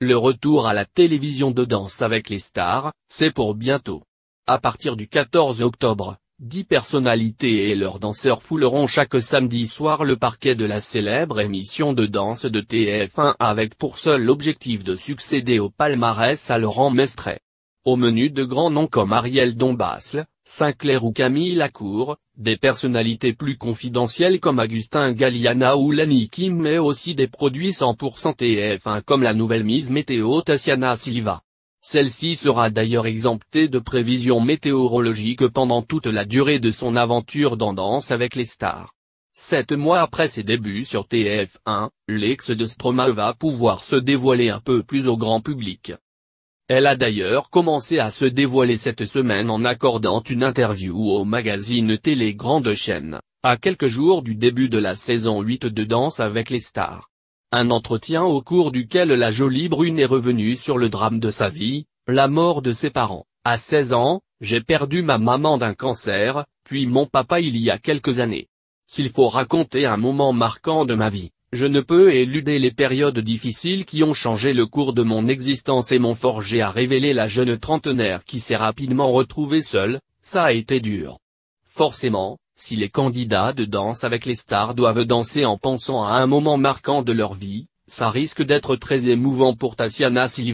Le retour à la télévision de Danse avec les stars, c'est pour bientôt. À partir du 14 octobre, dix personnalités et leurs danseurs fouleront chaque samedi soir le parquet de la célèbre émission de danse de TF1 avec pour seul objectif de succéder au palmarès à Laurent Mestret. Au menu de grands noms comme Ariel Dombasle, Sinclair ou Camille Lacour, des personnalités plus confidentielles comme Agustin Galliana ou Lani Kim mais aussi des produits 100% TF1 comme la nouvelle mise météo Tassiana Silva. Celle-ci sera d'ailleurs exemptée de prévisions météorologiques pendant toute la durée de son aventure dans Danse avec les stars. Sept mois après ses débuts sur TF1, l'ex de Stroma va pouvoir se dévoiler un peu plus au grand public. Elle a d'ailleurs commencé à se dévoiler cette semaine en accordant une interview au magazine Télé Grande Chaîne, à quelques jours du début de la saison 8 de Danse avec les stars. Un entretien au cours duquel la jolie brune est revenue sur le drame de sa vie, la mort de ses parents. À 16 ans, j'ai perdu ma maman d'un cancer, puis mon papa il y a quelques années. S'il faut raconter un moment marquant de ma vie, je ne peux éluder les périodes difficiles qui ont changé le cours de mon existence et m'ont forgé à révéler la jeune trentenaire qui s'est rapidement retrouvée seule, ça a été dur. Forcément, si les candidats de danse avec les stars doivent danser en pensant à un moment marquant de leur vie, ça risque d'être très émouvant pour Tatiana Silva.